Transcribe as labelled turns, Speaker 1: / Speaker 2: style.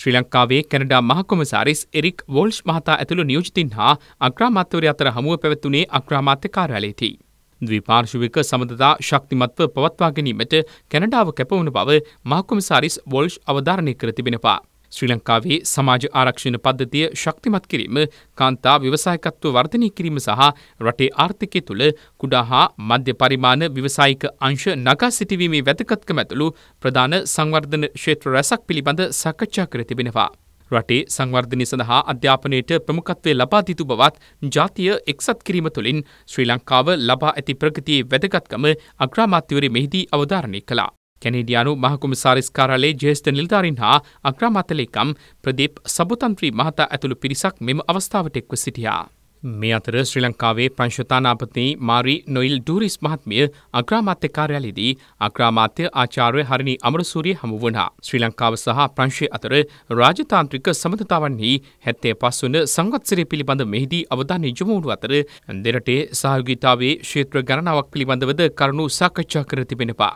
Speaker 1: ශ්‍රී ලංකාවේ Canada මහකොමසාරිස් Eric වෝල්ෂ් මහතා ඇතුළු නියෝජිතින් හා අග්‍රාමාත්‍යවරය අතර හමුව පැවැත්වුණේ අග්‍රාමාත්‍ය කාර්යාලයේදී. ද්විපාර්ශවික සමඳතා ශක්තිමත්ව පවත්වා ගැනීමට කැනඩාව කැපවුණු බව මහකොමසාරිස් වෝල්ෂ් අවධාරණය කර තිබෙනවා. ශ්‍රී ලංකාවේ සමාජ ආරක්ෂණ පද්ධතිය ශක්තිමත් කිරීම කාන්තා ව්‍යවසායකත්ව වර්ධනය කිරීම සහ රටේ ආර්ථිකය තුළ කුඩා හා මධ්‍ය පරිමාණ ව්‍යවසායික අංශ නගා සිටිවීමේ වැදගත්කම ඇතුළු ප්‍රධාන සංවර්ධන ක්ෂේත්‍ර රැසක් පිළිබඳ සාකච්ඡා කර තිබෙනවා. රටේ සංවර්ධනය සඳහා අධ්‍යාපනයට ප්‍රමුඛත්වය ලබා දිතු බවත් ජාතිය එක්සත් කිරීම තුළින් ශ්‍රී ලංකාව ලබා ඇති ප්‍රගතියේ වැදගත්කම අග්‍රාමාත්‍යවරේ මෙහිදී අවධාරණය කළා. කැනඩියානු මහකුමසාරිස් කාරලේ ජේෂ්ඨ නිල්ධාරින් හා අග්‍රාමතලේකම් ප්‍රදීප් සබතන්ත්‍රී මහතා ඇතුළු පිරිසක් මෙම අවස්ථාවට එක්ව සිටියා. මේ අතර ශ්‍රී ලංකාවේ ප්‍රංශතානාපති මාරි නොයිල් ඩූරිස් මහත්මිය අග්‍රාමාත්‍ය කාර්යාලයේදී අග්‍රාමාත්‍ය ආචාර්ය හරිනි අමරසූරිය හමු වුණා. ශ්‍රී ලංකාව සහ ප්‍රංශය අතර රාජතාන්ත්‍රික සමතතාවන්හි හැත්තේ පස්වන සංවත්සරය පිළිබඳ මෙහිදී අවධානය යොමු වුණු අතර දෙරටේ සහයෝගීතාවේ ක්ෂේත්‍ර ගණනාවක් පිළිබඳවද කරුණු සාකච්ඡා කර තිබෙනවා.